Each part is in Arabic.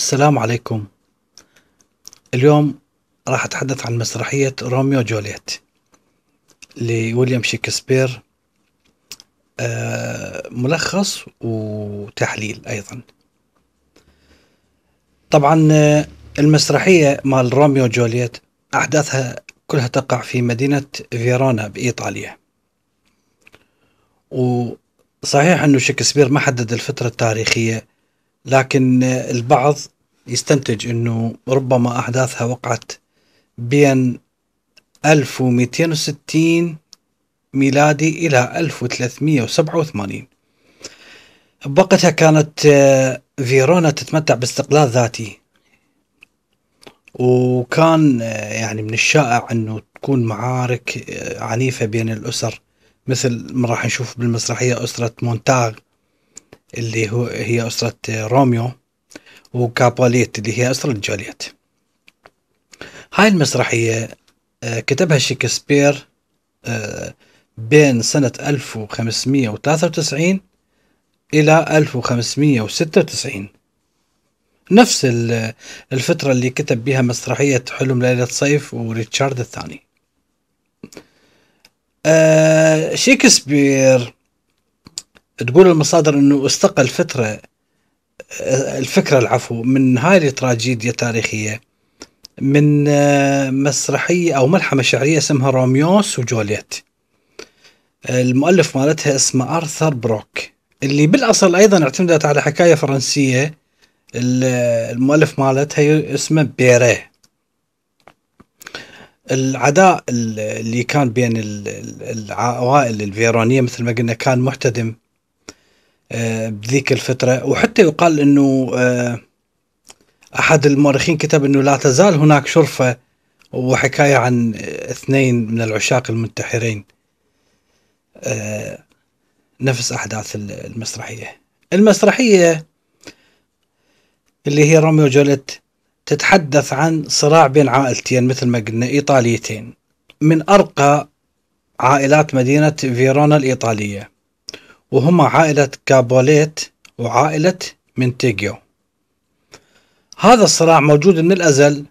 السلام عليكم اليوم راح أتحدث عن مسرحية روميو جولييت لويليام شكسبير آه، ملخص وتحليل أيضا طبعا آه، المسرحية مال روميو جولييت أحداثها كلها تقع في مدينة فيرونا بإيطاليا وصحيح أنه شكسبير ما حدد الفترة التاريخية لكن البعض يستنتج انه ربما احداثها وقعت بين 1260 ميلادي الى 1387 بوقتها كانت آه، فيرونا تتمتع باستقلال ذاتي وكان آه، يعني من الشائع انه تكون معارك آه، عنيفة بين الاسر مثل ما راح نشوف بالمسرحية اسرة مونتاغ اللي هو هي أسرة روميو وكاباليت اللي هي أسرة جولييت هاي المسرحية آه، كتبها شكسبير آه، بين سنة 1593 إلى 1596 نفس آه، الفترة اللي كتب بها مسرحية حلم ليلة صيف وريتشارد الثاني شكسبير تقول المصادر انه استقل فتره الفكره العفو من هاي التراجيديا التاريخيه من آه، مسرحيه او ملحمه شعريه اسمها روميوس وجولييت المؤلف مالتها اسمه ارثر بروك اللي بالاصل ايضا اعتمدت على حكايه فرنسيه المؤلف مالتها اسمه بيريه العداء اللي كان بين العوائل الفيرونية مثل ما قلنا كان محتدم آه، بذيك الفترة وحتى يقال أنه آه، أحد المؤرخين كتب أنه لا تزال هناك شرفة وحكاية عن اثنين من العشاق المنتحرين آه، نفس أحداث المسرحية المسرحية اللي هي روميو جوليت تتحدث عن صراع بين عائلتين مثل ما قلنا إيطاليتين من أرقى عائلات مدينة فيرونا الإيطالية وهما عائلة كابوليت وعائلة منتيجيو هذا الصراع موجود من الأزل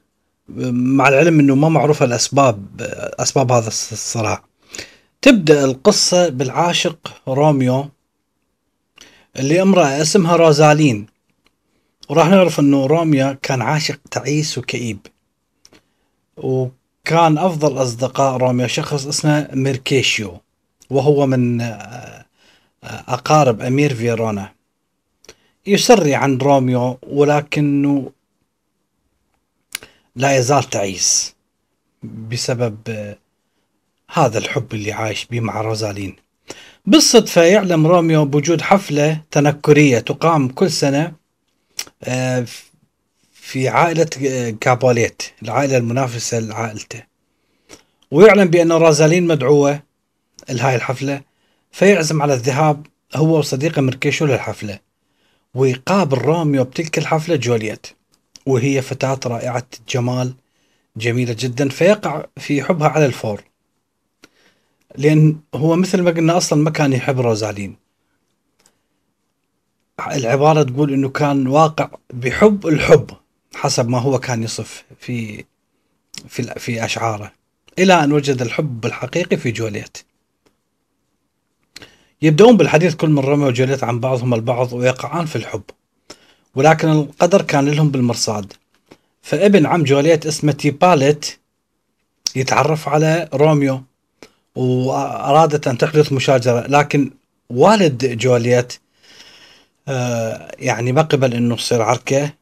مع العلم أنه ما معروفة الأسباب أسباب هذا الصراع تبدأ القصة بالعاشق روميو اللي امرأة اسمها روزالين وراح نعرف أنه روميو كان عاشق تعيس وكئيب وكان أفضل أصدقاء روميو شخص اسمه ميركيشيو وهو من أقارب أمير فيرونا يسري عن روميو ولكنه لا يزال تعيس بسبب هذا الحب اللي عايش به مع روزالين بالصدفة يعلم روميو بوجود حفلة تنكرية تقام كل سنة آه، في عائلة آه، كابوليت العائلة المنافسة لعائلته ويعلم بأن روزالين مدعوة لهاي الحفلة فيعزم على الذهاب هو وصديقه مركيشو للحفلة ويقابل روميو بتلك الحفلة جولييت وهي فتاة رائعة الجمال جميلة جدا فيقع في حبها على الفور لأن هو مثل ما قلنا أصلا ما كان يحب روزالين العبارة تقول أنه كان واقع بحب الحب حسب ما هو كان يصف في في في أشعاره إلى أن وجد الحب الحقيقي في جوليت يبدأون بالحديث كل من روميو وجوليت عن بعضهم البعض ويقعان في الحب ولكن القدر كان لهم بالمرصاد فابن عم جوليت اسمه تيباليت يتعرف على روميو وأرادت أن تحدث مشاجرة لكن والد جوليت آه، يعني ما قبل أنه تصير عركة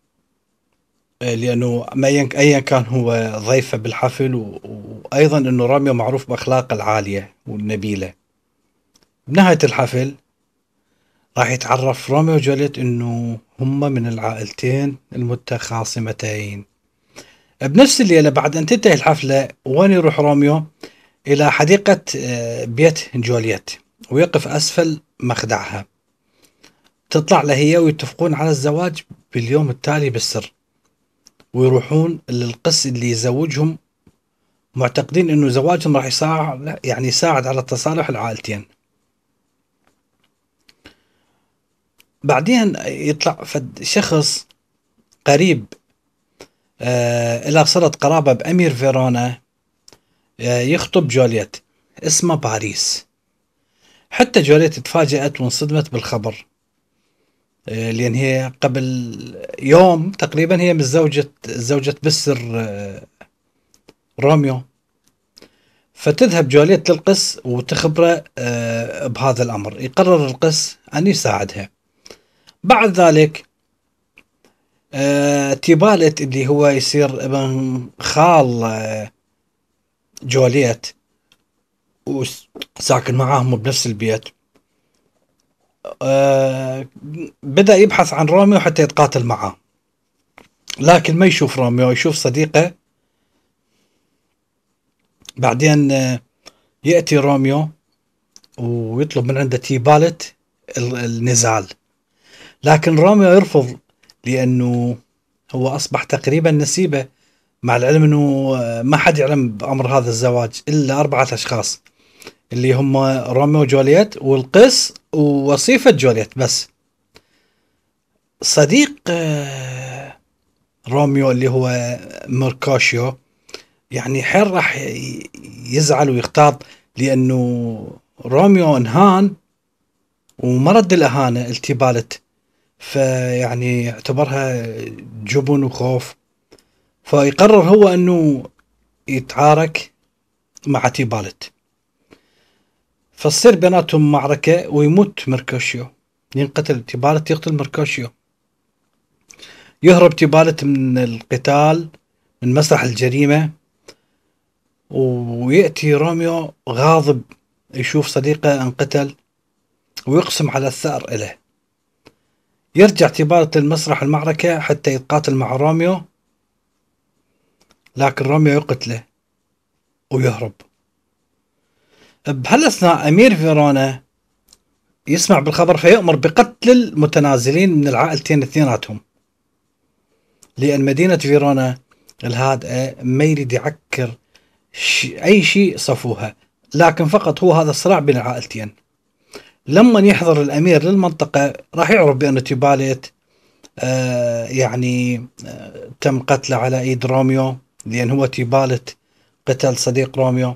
آه، لأنه لأنه أيا كان هو ضيفه بالحفل وأيضا أنه روميو معروف بأخلاقه العالية والنبيلة بنهاية الحفل راح يتعرف روميو وجوليت انه هما من العائلتين المتخاصمتين بنفس الليلة بعد أن تنتهي الحفلة وين يروح روميو إلى حديقة آه، بيت جوليت ويقف أسفل مخدعها تطلع لهي هي ويتفقون على الزواج باليوم التالي بالسر ويروحون للقس اللي يزوجهم معتقدين انه زواجهم راح يساعد يعني يساعد على تصالح العائلتين بعدين يطلع فد شخص قريب آه إلى صلة قرابة بأمير فيرونا آه يخطب جوليت اسمه باريس حتى جوليت تفاجأت وانصدمت بالخبر آه، لأن هي قبل يوم تقريبا هي متزوجة زوجة بسر آه، روميو فتذهب جوليت للقس وتخبره آه، بهذا الأمر يقرر القس أن يساعدها بعد ذلك آه تيبالت اللي هو يصير ابن خال آه جوليت وساكن معاهم بنفس البيت آه بدأ يبحث عن روميو حتى يتقاتل معاه لكن ما يشوف روميو يشوف صديقه بعدين آه، يأتي روميو ويطلب من عنده تيبالت النزال لكن روميو يرفض لأنه هو أصبح تقريبا نسيبة مع العلم أنه ما حد يعلم بأمر هذا الزواج إلا أربعة أشخاص اللي هم روميو وجولييت والقس ووصيفة جولييت بس صديق آه، روميو اللي هو ميركوشيو يعني حيل راح يزعل ويغتاظ لأنه روميو انهان وما رد الإهانة التي بالت فيعني اعتبرها جبن وخوف فيقرر هو انه يتعارك مع تيبالت فتصير بيناتهم معركة ويموت مركوشيو ينقتل تيبالت يقتل مركوشيو يهرب تيبالت من القتال من مسرح الجريمة ويأتي روميو غاضب يشوف صديقه انقتل ويقسم على الثأر إله يرجع تيبارت للمسرح المعركة حتى يتقاتل مع روميو لكن روميو يقتله ويهرب بهالأثناء أمير فيرونا يسمع بالخبر فيؤمر بقتل المتنازلين من العائلتين اثنيناتهم لأن مدينة فيرونا الهادئة ما يريد يعكر أي شيء صفوها لكن فقط هو هذا الصراع بين العائلتين لما يحضر الامير للمنطقه راح يعرف بان تيباليت آه يعني آه تم قتله على ايد روميو لان هو تيبالت قتل صديق روميو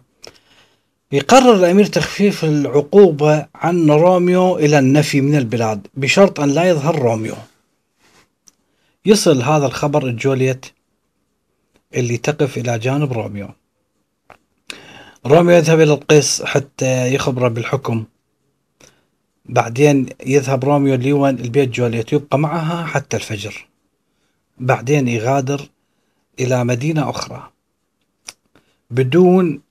يقرر الامير تخفيف العقوبه عن روميو الى النفي من البلاد بشرط ان لا يظهر روميو يصل هذا الخبر لجوليت اللي تقف الى جانب روميو روميو يذهب الى القيس حتى يخبره بالحكم بعدين يذهب روميو ليوان البيت جوليت يبقى معها حتى الفجر بعدين يغادر إلى مدينة أخرى بدون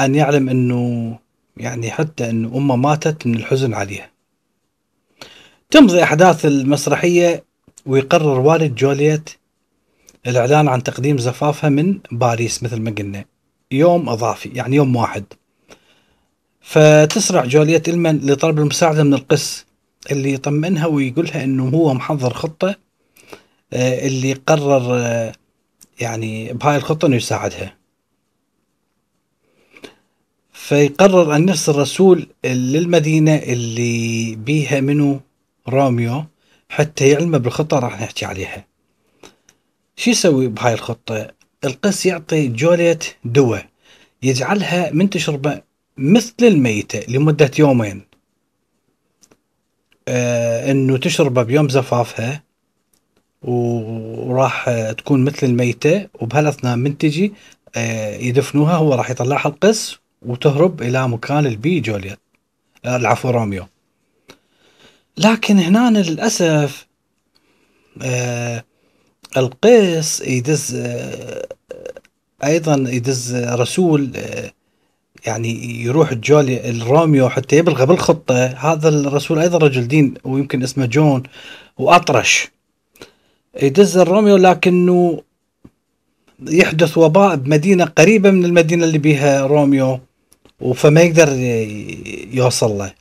أن يعلم أنه يعني حتى أن أمه ماتت من الحزن عليها تمضي أحداث المسرحية ويقرر والد جوليت الإعلان عن تقديم زفافها من باريس مثل ما قلنا يوم إضافي يعني يوم واحد فتسرع جوليت إلمن لطلب المساعدة من القس اللي يطمنها ويقولها إنه هو محضر خطة آه، اللي قرر آه، يعني بهاي الخطة إنه يساعدها فيقرر أن يرسل رسول للمدينة اللي بيها منه روميو حتى يعلمه بالخطة راح نحكي عليها شو يسوي بهاي الخطة القس يعطي جوليت دواء يجعلها من تشربه مثل الميتة لمدة يومين آه، انه تشربه بيوم زفافها وراح تكون مثل الميتة وبهالاثناء من تجي آه، يدفنوها هو راح يطلعها القس وتهرب الى مكان البي جوليت آه، العفو روميو لكن هنا للأسف آه القيس يدز آه ايضا يدز رسول آه يعني يروح الجولي الروميو حتى يبلغ بالخطة هذا الرسول أيضا رجل دين ويمكن اسمه جون وأطرش يدز الروميو لكنه يحدث وباء بمدينة قريبة من المدينة اللي بيها روميو فما يقدر يوصل له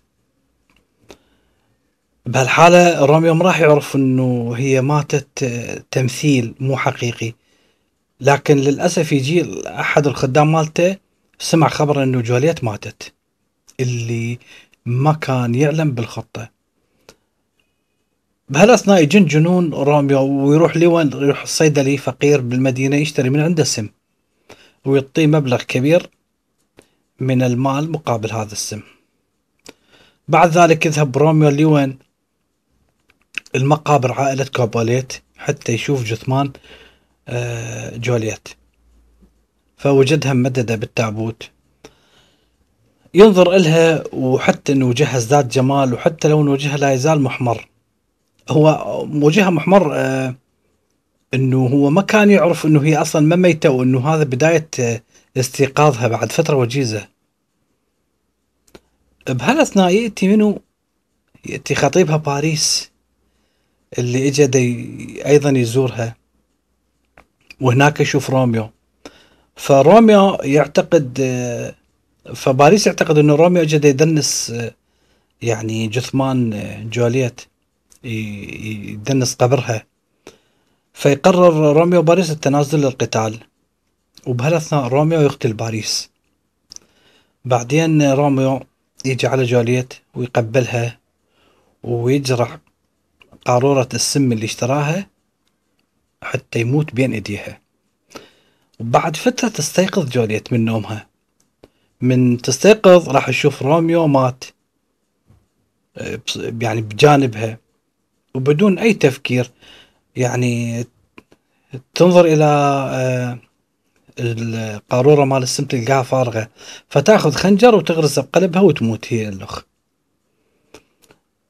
بهالحالة روميو ما راح يعرف انه هي ماتت آه، تمثيل مو حقيقي لكن للأسف يجي أحد الخدام مالته سمع خبر أنه جوليت ماتت اللي ما كان يعلم بالخطة بهالأثناء يجن جنون روميو ويروح لوين يروح الصيدلي فقير بالمدينة يشتري من عنده سم ويعطيه مبلغ كبير من المال مقابل هذا السم بعد ذلك يذهب روميو لوين المقابر عائلة كوباليت حتى يشوف جثمان آه، جوليت فوجدها ممددة بالتابوت ينظر إلها وحتى أنه وجهها ازداد جمال وحتى لون وجهها لا يزال محمر هو وجهها محمر آه، أنه هو ما كان يعرف أنه هي أصلا ما ميتة وأنه هذا بداية آه، استيقاظها بعد فترة وجيزة بهالأثناء يأتي منه يأتي خطيبها باريس اللي إجا ايضا يزورها وهناك يشوف روميو فروميو يعتقد فباريس يعتقد انه روميو جد يدنس يعني جثمان جولييت يدنس قبرها فيقرر روميو وباريس التنازل للقتال وبهالاثناء روميو يقتل باريس بعدين روميو يجي على جولييت ويقبلها ويجرح قارورة السم اللي اشتراها حتى يموت بين ايديها بعد فترة تستيقظ جوليت من نومها من تستيقظ راح تشوف روميو مات آه، يعني بجانبها وبدون أي تفكير يعني تنظر إلى آه، القارورة مال السم تلقاها فارغة فتأخذ خنجر وتغرسه بقلبها وتموت هي الأخ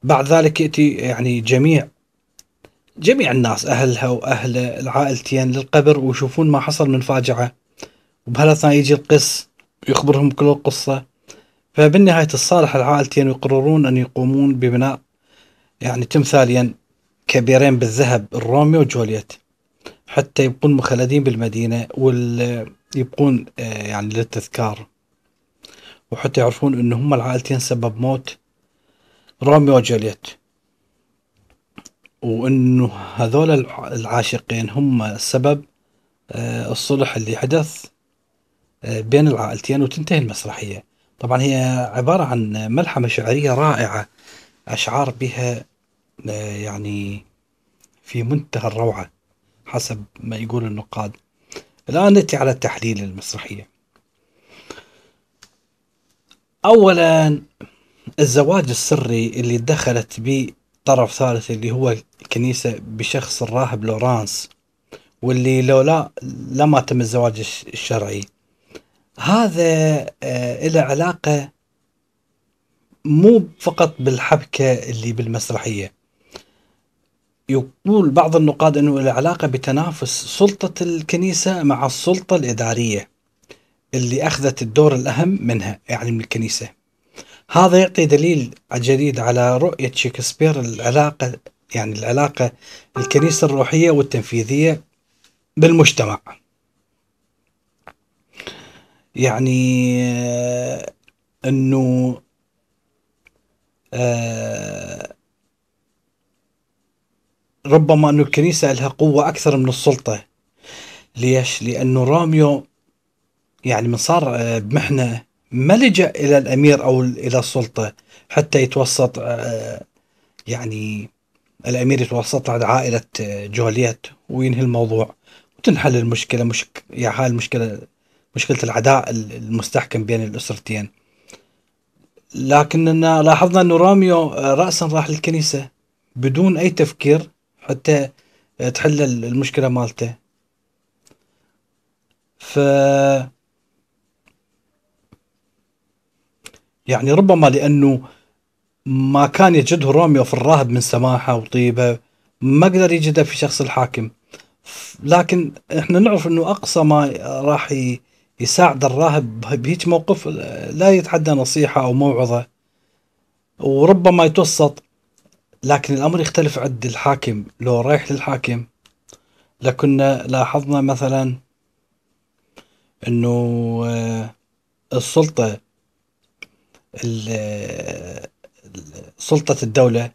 بعد ذلك يأتي يعني جميع جميع الناس أهلها وأهل العائلتين للقبر ويشوفون ما حصل من فاجعة وبهالأثناء يجي القس ويخبرهم كل القصة فبالنهاية الصالح العائلتين ويقررون أن يقومون ببناء يعني تمثالين كبيرين بالذهب الروميو وجولييت حتى يبقون مخلدين بالمدينة ويبقون آه، يعني للتذكار وحتى يعرفون أن هم العائلتين سبب موت روميو وجولييت وانه هذول العاشقين هم سبب آه، الصلح اللي حدث آه، بين العائلتين وتنتهي المسرحية طبعا هي عبارة عن ملحمة شعرية رائعة أشعار بها آه، يعني في منتهى الروعة حسب ما يقول النقاد الآن نأتي على تحليل المسرحية أولا الزواج السري اللي دخلت به طرف ثالث اللي هو الكنيسة بشخص الراهب لورانس واللي لولا لما تم الزواج الشرعي هذا له آه، علاقة مو فقط بالحبكة اللي بالمسرحية يقول بعض النقاد أنه له علاقة بتنافس سلطة الكنيسة مع السلطة الإدارية اللي أخذت الدور الأهم منها يعني من الكنيسة هذا يعطي دليل جديد على رؤية شكسبير العلاقة يعني العلاقة الكنيسة الروحية والتنفيذية بالمجتمع يعني آه، انه آه، ربما انه الكنيسة لها قوة أكثر من السلطة ليش؟ لأنه راميو يعني من صار آه، بمحنة ما لجأ إلى الأمير أو إلى السلطة حتى يتوسط آه، يعني الأمير يتوسط على عائلة آه، جولييت وينهي الموضوع وتنحل المشكلة مشك... يا يعني حال مشكلة مشكلة العداء المستحكم بين الأسرتين لكننا لاحظنا أن روميو آه، رأسا راح للكنيسة بدون أي تفكير حتى تحل المشكلة مالته ف يعني ربما لأنه ما كان يجده روميو في الراهب من سماحة وطيبة ما قدر يجده في شخص الحاكم لكن احنا نعرف انه اقصى ما راح يساعد الراهب بهيج موقف لا يتحدى نصيحة او موعظة وربما يتوسط لكن الامر يختلف عند الحاكم لو رايح للحاكم لكنا لاحظنا مثلا انه آه، السلطة سلطة الدولة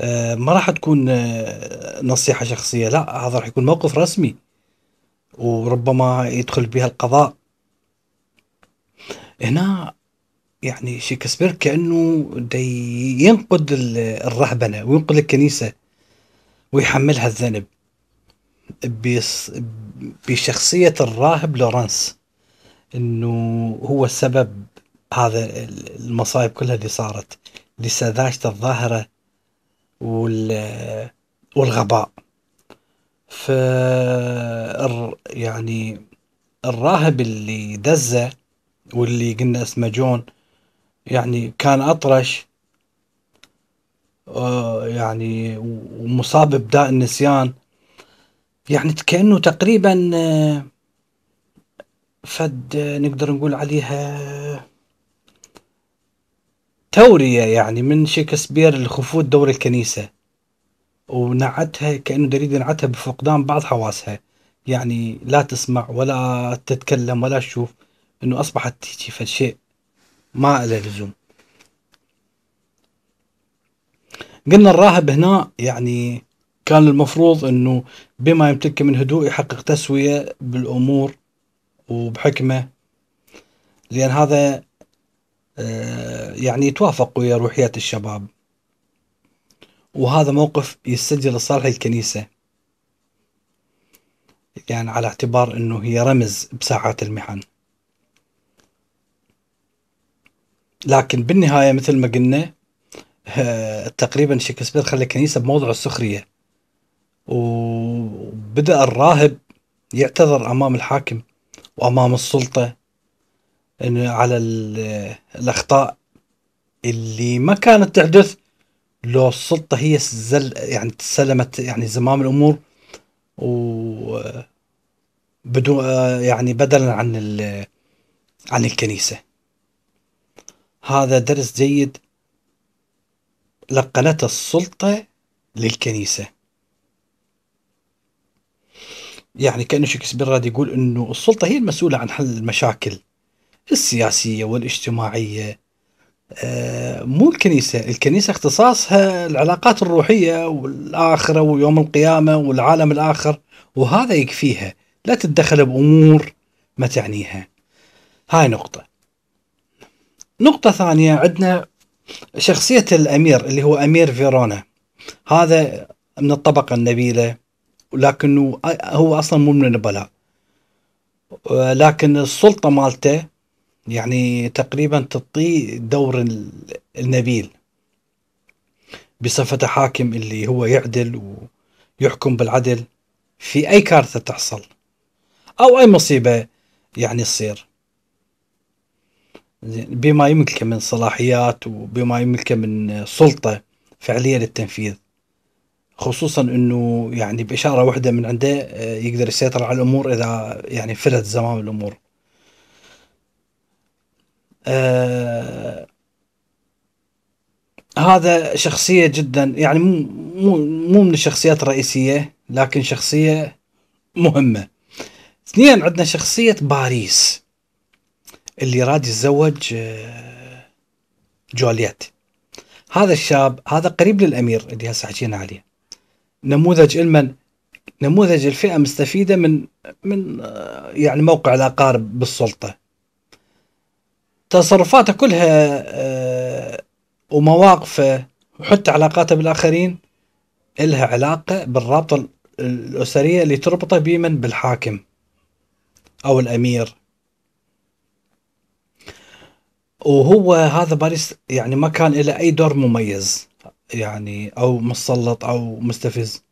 آه، ما راح تكون آه، نصيحة شخصية لا هذا راح يكون موقف رسمي وربما يدخل بها القضاء هنا يعني شيكسبير كأنه دي ينقد الرهبنة وينقد الكنيسة ويحملها الذنب بشخصية الراهب لورانس انه هو السبب هذا المصايب كلها اللي صارت لسذاجة الظاهرة وال والغباء ف يعني الراهب اللي دزه واللي قلنا اسمه جون يعني كان اطرش آه، يعني ومصاب بداء النسيان يعني كانه تقريبا آه، فد آه، نقدر نقول عليها تورية يعني من شكسبير لخفوت دور الكنيسة ونعتها كأنه دريد نعتها بفقدان بعض حواسها يعني لا تسمع ولا تتكلم ولا تشوف انه اصبحت هيجي فشيء ما له لزوم قلنا الراهب هنا يعني كان المفروض انه بما يمتلك من هدوء يحقق تسوية بالامور وبحكمة لان هذا آه، يعني يتوافق ويا روحيات الشباب وهذا موقف يسجل لصالح الكنيسة يعني على اعتبار انه هي رمز بساعات المحن لكن بالنهاية مثل ما قلنا آه، تقريبا شكسبير خلى الكنيسة بموضع السخرية وبدأ الراهب يعتذر أمام الحاكم وأمام السلطة على الاخطاء اللي ما كانت تحدث لو السلطه هي سزل يعني تسلمت يعني زمام الامور و بدون يعني بدلا عن عن الكنيسه هذا درس جيد لقنته السلطه للكنيسه يعني كأن شكسبير راد يقول أنه السلطة هي المسؤولة عن حل المشاكل السياسية والاجتماعية آه، مو الكنيسة الكنيسة اختصاصها العلاقات الروحية والآخرة ويوم القيامة والعالم الآخر وهذا يكفيها لا تتدخل بأمور ما تعنيها هاي نقطة نقطة ثانية عندنا شخصية الأمير اللي هو أمير فيرونا هذا من الطبقة النبيلة لكنه هو أصلا مو من النبلاء آه، لكن السلطة مالته يعني تقريبا تطي دور النبيل بصفته حاكم اللي هو يعدل ويحكم بالعدل في أي كارثة تحصل أو أي مصيبة يعني تصير بما يملكه من صلاحيات وبما يملكه من سلطة فعلية للتنفيذ خصوصا انه يعني باشاره واحده من عنده آه، يقدر يسيطر على الامور اذا يعني فلت زمام الامور آه هذا شخصية جدا يعني مو مو من الشخصيات الرئيسية لكن شخصية مهمة. اثنين عندنا شخصية باريس اللي راد يتزوج آه، جولييت. هذا الشاب هذا قريب للامير اللي هسه حكينا عليه. نموذج المن نموذج الفئة مستفيدة من من آه، يعني موقع الأقارب بالسلطة تصرفاته كلها آه، ومواقفه وحتى علاقاته بالآخرين إلها علاقة بالرابطة الأسرية اللي تربطه بمن بالحاكم أو الأمير وهو هذا باريس يعني ما كان له أي دور مميز يعني أو مسلط أو مستفز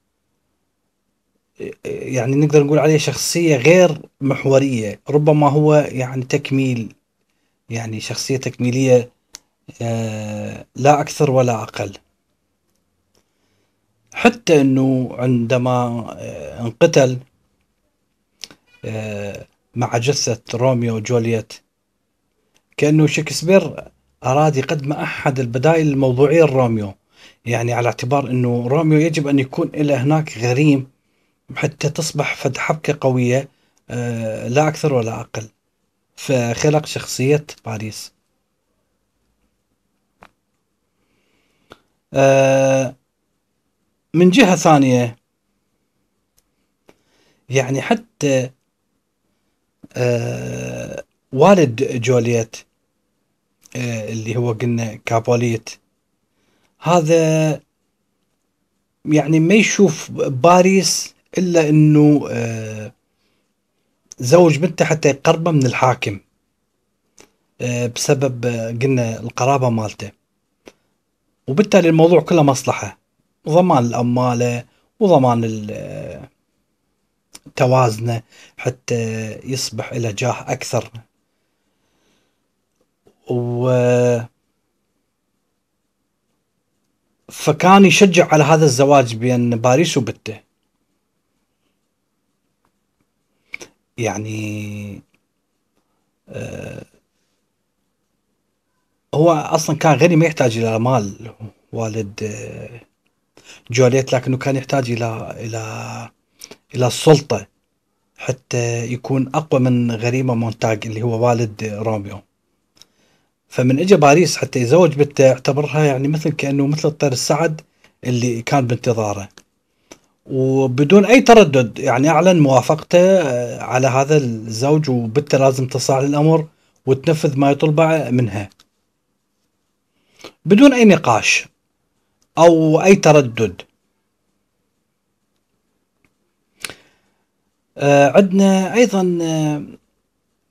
يعني نقدر نقول عليه شخصية غير محورية ربما هو يعني تكميل يعني شخصية تكميلية آه، لا أكثر ولا أقل حتى أنه عندما آه، انقتل آه، مع جثة روميو وجولييت كأنه شكسبير أراد يقدم أحد البدائل الموضوعية لروميو يعني على اعتبار أنه روميو يجب أن يكون إلى هناك غريم حتى تصبح فد حبكة قوية لا أكثر ولا أقل فخلق شخصية باريس آه، من جهة ثانية يعني حتى آه، والد جوليت آه، اللي هو قلنا كابوليت هذا يعني ما يشوف باريس الا انه زوج بنته حتى يقربه من الحاكم آه، بسبب آه، قلنا القرابة مالته وبالتالي الموضوع كله مصلحة ضمان الأمالة وضمان آه، توازنه حتى يصبح إلى جاه أكثر و فكان يشجع على هذا الزواج بين باريس وبته يعني آه، هو اصلا كان غني ما يحتاج الى مال والد آه، جوليت لكنه كان يحتاج الى الى الى السلطه حتى يكون اقوى من غريمه مونتاج اللي هو والد روميو فمن اجى باريس حتى يزوج بنته اعتبرها يعني مثل كانه مثل الطير السعد اللي كان بانتظاره وبدون اي تردد يعني اعلن موافقته آه، على هذا الزوج وبته لازم تصاع للامر وتنفذ ما يطلبه منها بدون اي نقاش او اي تردد آه، عندنا ايضا آه،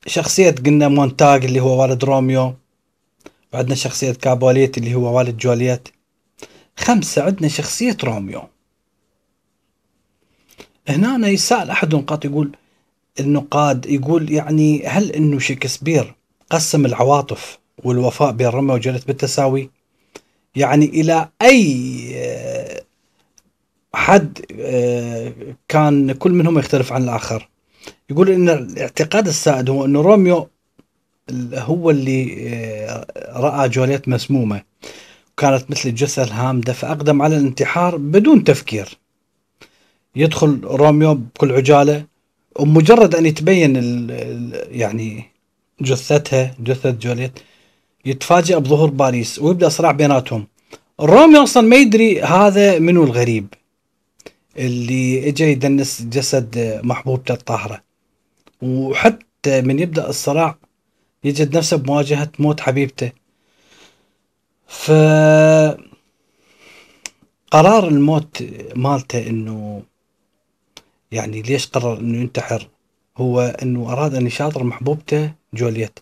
شخصية قلنا مونتاج اللي هو والد روميو وعندنا شخصية كابوليت اللي هو والد جولييت خمسة عندنا شخصية روميو هنا أنا يسأل أحد النقاد يقول النقاد يقول يعني هل أنه شكسبير قسم العواطف والوفاء بين روميو وجلت بالتساوي يعني إلى أي آه، حد آه، كان كل منهم يختلف عن الآخر يقول أن الاعتقاد السائد هو أن روميو هو اللي آه، رأى جوليت مسمومة كانت مثل الجثة الهامدة فأقدم على الانتحار بدون تفكير يدخل روميو بكل عجاله ومجرد ان يتبين الـ يعني جثتها جثه جوليت يتفاجئ بظهور باريس ويبدا صراع بيناتهم روميو اصلا ما يدري هذا منو الغريب اللي اجى يدنس جسد محبوبته الطاهره وحتى من يبدا الصراع يجد نفسه بمواجهه موت حبيبته ف قرار الموت مالته انه يعني ليش قرر انه ينتحر هو انه اراد ان يشاطر محبوبته جولييت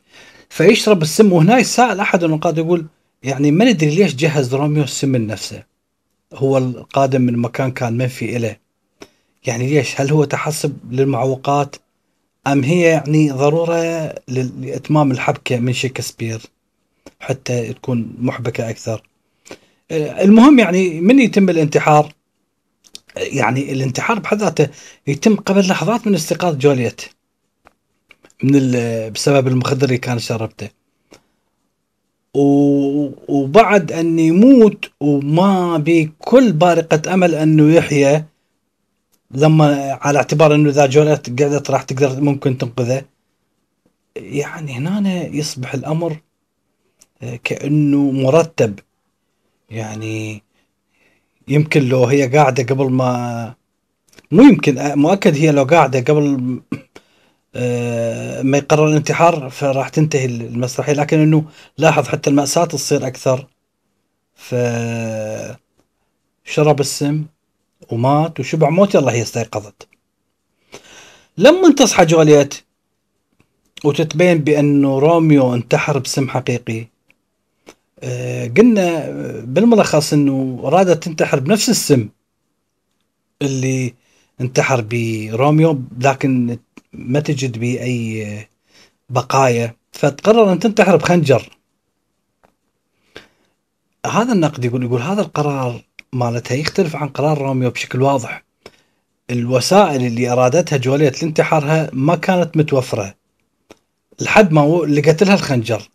فيشرب السم وهنا يسأل احد النقاد يقول يعني ما ندري ليش جهز روميو السم لنفسه هو القادم من مكان كان منفي إله يعني ليش هل هو تحسب للمعوقات أم هي يعني ضرورة لإتمام الحبكة من شكسبير حتى تكون محبكة أكثر المهم يعني من يتم الانتحار يعني الانتحار بحد ذاته يتم قبل لحظات من استيقاظ جوليت من بسبب المخدر اللي كان شربته وبعد أن يموت وما بكل بارقة أمل أنه يحيى لما على اعتبار أنه إذا جوليت قعدت راح تقدر ممكن تنقذه يعني هنا يصبح الأمر آه، كأنه مرتب يعني يمكن لو هي قاعدة قبل ما مو يمكن مؤكد هي لو قاعدة قبل آه، ما يقرر الانتحار فراح تنتهي المسرحية لكن انه لاحظ حتى المأساة تصير أكثر ف شرب السم ومات وشبع موت الله هي استيقظت لما تصحى جوليت وتتبين بأنه روميو انتحر بسم حقيقي آه، قلنا بالملخص انه ارادت تنتحر بنفس السم اللي انتحر بروميو لكن ما تجد به اي بقايا فتقرر ان تنتحر بخنجر هذا النقد يقول يقول هذا القرار مالتها يختلف عن قرار روميو بشكل واضح الوسائل اللي ارادتها جوليت لانتحارها ما كانت متوفره لحد ما لقت لها الخنجر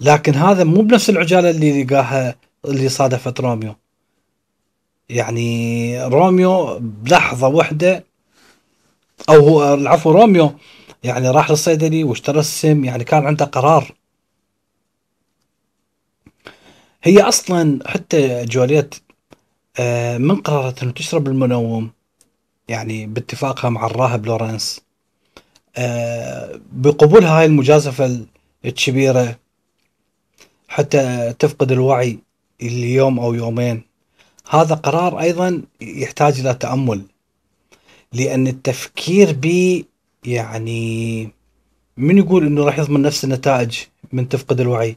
لكن هذا مو بنفس العجاله اللي لقاها اللي صادفت روميو يعني روميو بلحظه واحده او هو العفو روميو يعني راح للصيدلي واشترى السم يعني كان عنده قرار هي اصلا حتى جوليت آه، من قررت انه تشرب المنوم يعني باتفاقها مع الراهب لورنس آه، بقبولها هاي المجازفه الكبيره حتى تفقد الوعي ليوم أو يومين هذا قرار أيضا يحتاج إلى تأمل لأن التفكير به يعني من يقول أنه راح يضمن نفس النتائج من تفقد الوعي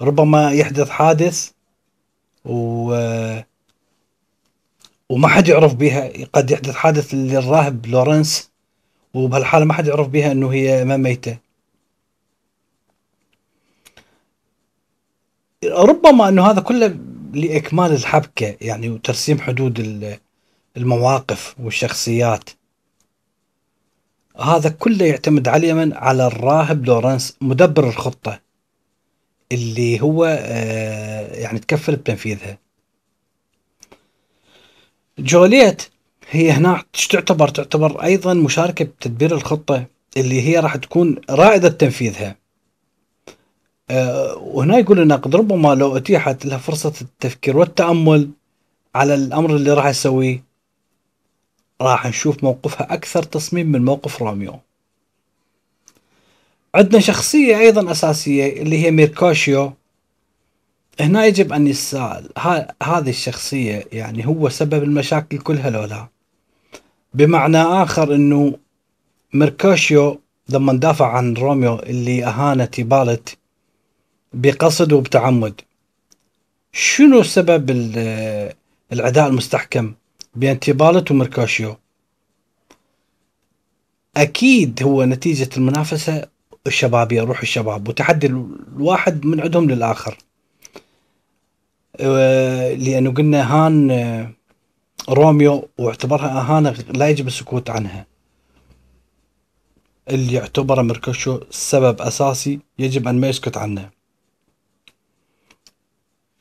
ربما يحدث حادث و وما حد يعرف بها قد يحدث حادث للراهب لورنس وبهالحاله ما حد يعرف بها انه هي ما ميته ربما انه هذا كله لاكمال الحبكه يعني وترسيم حدود المواقف والشخصيات هذا كله يعتمد على من على الراهب لورنس مدبر الخطه اللي هو آه، يعني تكفل بتنفيذها جوليت هي هنا تعتبر تعتبر ايضا مشاركه بتدبير الخطه اللي هي راح تكون رائده تنفيذها وهنا آه، يقول النقد قد ربما لو أتيحت لها فرصة التفكير والتأمل على الأمر اللي راح يسويه راح نشوف موقفها أكثر تصميم من موقف روميو عندنا شخصية أيضا أساسية اللي هي ميركوشيو هنا يجب أن يسأل هذه الشخصية يعني هو سبب المشاكل كلها لولا بمعنى آخر أنه ميركوشيو لما ندافع عن روميو اللي أهانت بالت بقصد وبتعمد شنو سبب العداء المستحكم بين تيبالت ومركاشيو اكيد هو نتيجه المنافسه الشبابيه روح الشباب وتحدي الواحد من عندهم للاخر أه، لانه قلنا هان أه، روميو واعتبرها اهانه لا يجب السكوت عنها اللي يعتبره مركشو سبب اساسي يجب ان ما يسكت عنه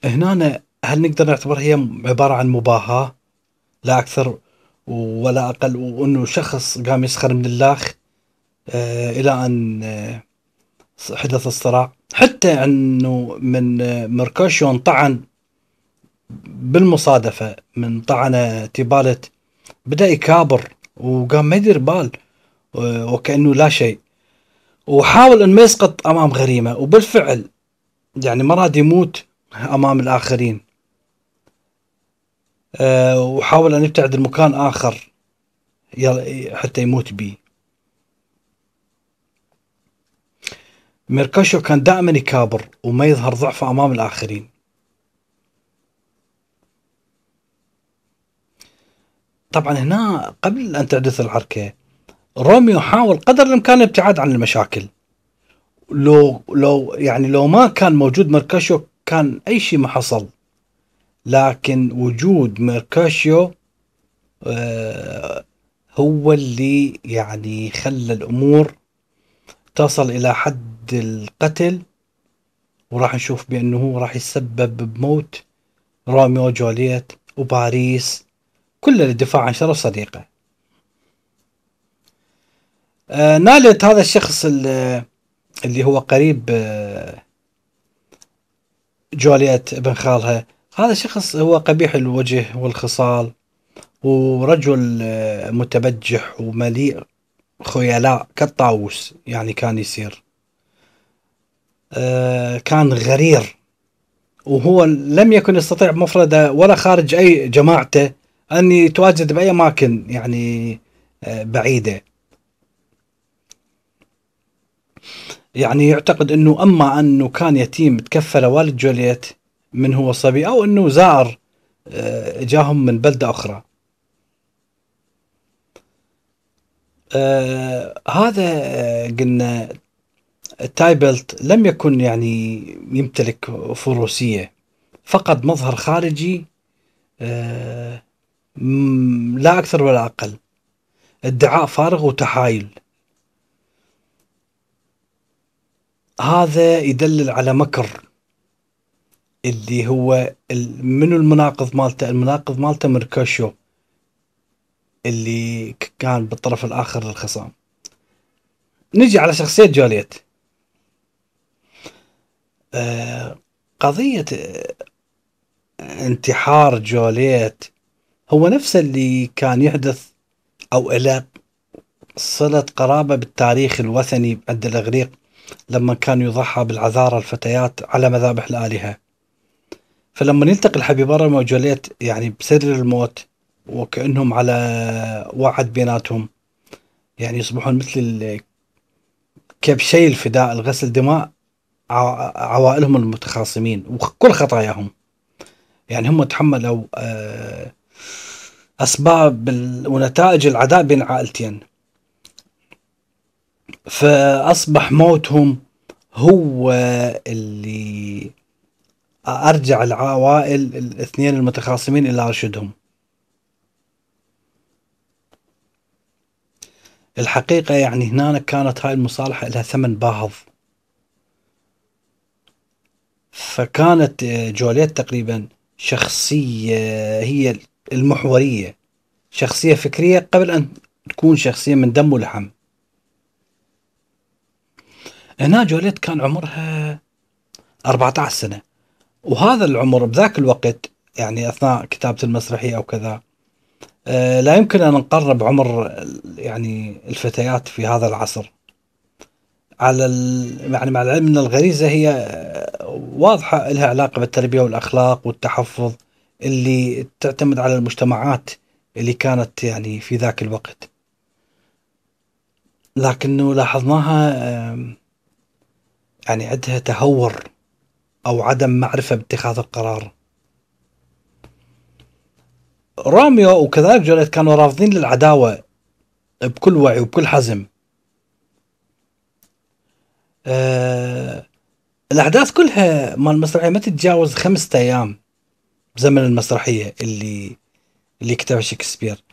هنا هل نقدر نعتبر هي عبارة عن مباهاة لا أكثر ولا أقل وأنه شخص قام يسخر من الله آه، إلى أن آه، حدث الصراع حتى أنه من آه، مركوشيون طعن بالمصادفة من طعنة تيبالت بدأ يكابر وقام ما يدير بال وكأنه لا شيء وحاول أن ما يسقط أمام غريمة وبالفعل يعني ما راد يموت امام الاخرين آه، وحاول ان يبتعد لمكان اخر حتى يموت به ميركاشو كان دائما يكابر وما يظهر ضعفه امام الاخرين طبعا هنا قبل ان تحدث العركه روميو حاول قدر الامكان الابتعاد عن المشاكل لو لو يعني لو ما كان موجود مركشو كان أي شيء ما حصل لكن وجود ميركاشيو آه، هو اللي يعني خلى الأمور تصل إلى حد القتل وراح نشوف بأنه هو راح يتسبب بموت روميو جولييت وباريس كله للدفاع عن شرف صديقه آه نالت هذا الشخص اللي هو قريب آه جوليت ابن خالها هذا شخص هو قبيح الوجه والخصال ورجل آه، متبجح ومليء خيلاء كالطاووس يعني كان يصير آه، كان غرير وهو لم يكن يستطيع مفرده ولا خارج اي جماعته ان يتواجد باي اماكن يعني آه، بعيده يعني يعتقد أنه أما أنه كان يتيم تكفل والد جولييت من هو صبي أو أنه زار آه، جاهم من بلدة أخرى آه، هذا آه، قلنا تايبلت لم يكن يعني يمتلك فروسية فقد مظهر خارجي لا أكثر ولا أقل ادعاء فارغ وتحايل هذا يدلل على مكر اللي هو منو المناقض مالته المناقض مالته مركوشو اللي كان بالطرف الآخر للخصام نجي على شخصية جوليت آه، قضية آه، انتحار جوليت هو نفس اللي كان يحدث أو إلى صلة قرابة بالتاريخ الوثني عند الإغريق لما كان يضحى بالعذارى الفتيات على مذابح الآلهة فلما يلتقي الحبيبرة وجوليت يعني بسر الموت وكأنهم على وعد بيناتهم يعني يصبحون مثل كبشي الفداء لغسل دماء عوائلهم المتخاصمين وكل خطاياهم يعني هم تحملوا آه، أسباب ونتائج العداء بين عائلتين فأصبح موتهم هو اللي أرجع العوائل الاثنين المتخاصمين إلى أرشدهم الحقيقة يعني هنا كانت هاي المصالحة لها ثمن باهظ فكانت جوليت تقريبا شخصية هي المحورية شخصية فكرية قبل أن تكون شخصية من دم ولحم هنا جوليت كان عمرها 14 سنة وهذا العمر بذاك الوقت يعني أثناء كتابة المسرحية أو كذا آه، لا يمكن أن نقرب عمر يعني الفتيات في هذا العصر على يعني مع العلم أن الغريزة هي آه، واضحة لها علاقة بالتربية والأخلاق والتحفظ اللي تعتمد على المجتمعات اللي كانت يعني في ذاك الوقت لكنه لاحظناها يعني عندها تهور أو عدم معرفة باتخاذ القرار روميو وكذلك جوليت كانوا رافضين للعداوة بكل وعي وبكل حزم أه الأحداث كلها مال المسرحية ما تتجاوز خمسة أيام بزمن المسرحية اللي اللي كتبها شكسبير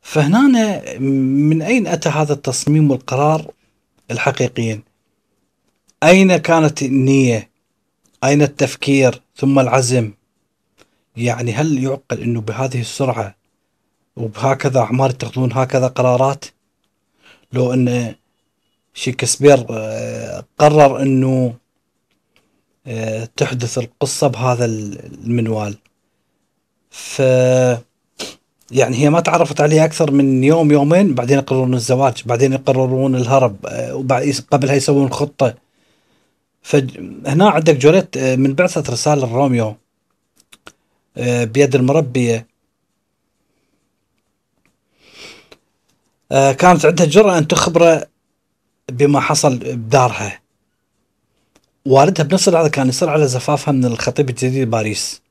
فهنا من أين أتى هذا التصميم والقرار الحقيقيين أين كانت النية أين التفكير ثم العزم يعني هل يعقل أنه بهذه السرعة وبهكذا أعمار تاخذون هكذا قرارات لو أن شيكسبير آه، قرر أنه آه، تحدث القصة بهذا المنوال ف يعني هي ما تعرفت عليه اكثر من يوم يومين بعدين يقررون الزواج بعدين يقررون الهرب آه، وقبلها يسوون خطه فهنا عندك جوريت آه، من بعثة رسالة روميو آه، بيد المربية آه، كانت عندها جرأة أن تخبره بما حصل بدارها والدها بنفس اللحظة كان يصر على زفافها من الخطيب الجديد باريس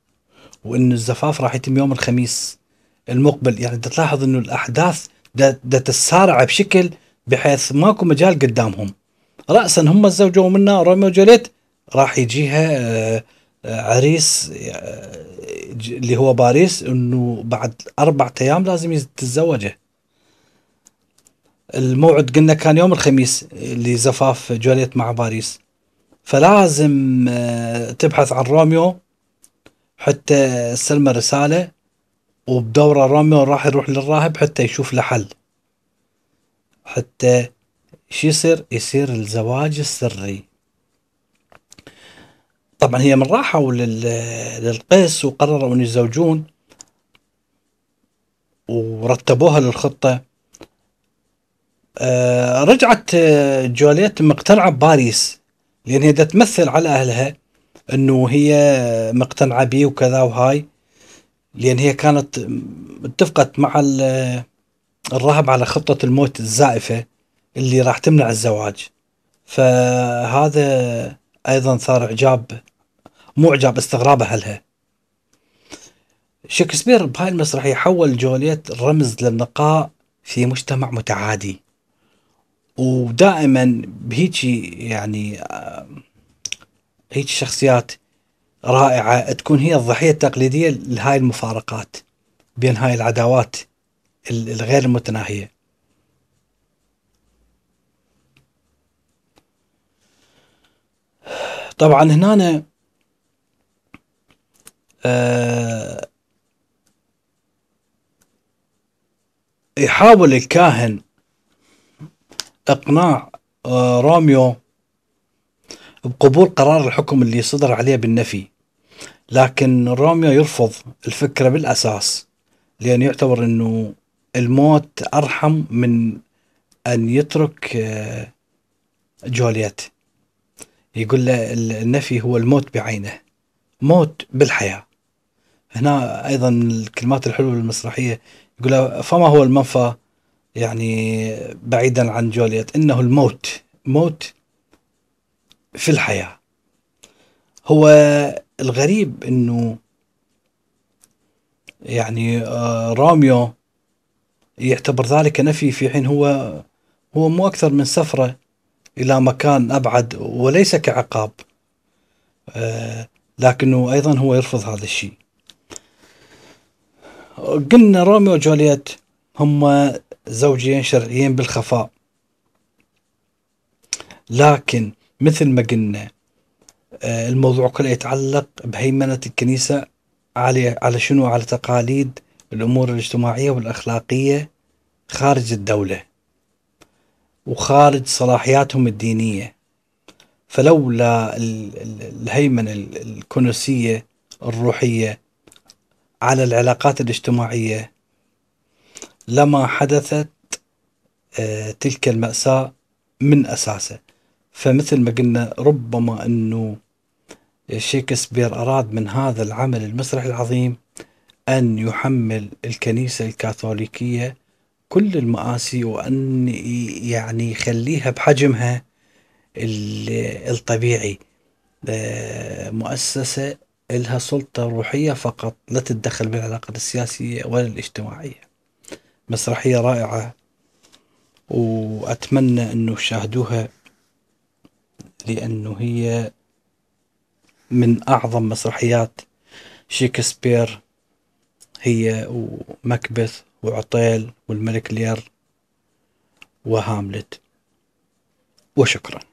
وأن الزفاف راح يتم يوم الخميس المقبل يعني تلاحظ أنه الأحداث دا تتسارع بشكل بحيث ماكو مجال قدامهم رأسا هم تزوجوا منا روميو وجوليت راح يجيها آه، آه، عريس آه، اللي هو باريس انه بعد اربع ايام لازم تتزوجه الموعد قلنا كان يوم الخميس لزفاف جوليت مع باريس فلازم تبحث عن روميو حتى سلمى رسالة وبدورة روميو راح يروح للراهب حتى يشوف له حل حتى شو يصير يصير الزواج السري طبعا هي من راحوا للقيس وقرروا أن يتزوجون ورتبوها للخطة آه، رجعت جوليت مقتنعة بباريس لأن هي تمثل على أهلها أنه هي مقتنعة بيه وكذا وهاي لأن هي كانت اتفقت مع الراهب على خطة الموت الزائفة اللي راح تمنع الزواج فهذا ايضا صار اعجاب مو اعجاب استغراب اهلها شكسبير بهاي المسرحيه حول جوليت رمز للنقاء في مجتمع متعادي ودائما بهيجي يعني آه، هيك شخصيات رائعة تكون هي الضحية التقليدية لهاي المفارقات بين هاي العداوات الغير المتناهيه طبعا هنا أه يحاول الكاهن اقناع أه روميو بقبول قرار الحكم اللي صدر عليه بالنفي لكن روميو يرفض الفكرة بالأساس لأن يعتبر أنه الموت أرحم من أن يترك آه، جولييت يقول له النفي هو الموت بعينه موت بالحياة هنا أيضا الكلمات الحلوة المسرحية يقول فما هو المنفى يعني بعيدا عن جوليت إنه الموت موت في الحياة هو الغريب إنه يعني آه، روميو يعتبر ذلك نفي في حين هو هو مو أكثر من سفرة إلى مكان أبعد وليس كعقاب آه، لكنه أيضا هو يرفض هذا الشيء قلنا روميو وجولييت هم زوجين شرعيين بالخفاء لكن مثل ما قلنا آه، الموضوع كله يتعلق بهيمنة الكنيسة على على شنو على تقاليد الأمور الاجتماعية والأخلاقية خارج الدولة وخارج صلاحياتهم الدينية فلولا الهيمنة الكنسية الروحية على العلاقات الاجتماعية لما حدثت آه، تلك المأساة من أساسه فمثل ما قلنا ربما أنه شيكسبير أراد من هذا العمل المسرحي العظيم أن يحمل الكنيسة الكاثوليكية كل المآسي وأن يعني يخليها بحجمها الطبيعي آه، مؤسسة لها سلطة روحية فقط لا تتدخل بالعلاقة السياسية ولا الاجتماعية مسرحية رائعة وأتمنى أنه تشاهدوها لأنه هي من أعظم مسرحيات شيكسبير هي ومكبث وعطيل والملك لير وهاملت وشكرا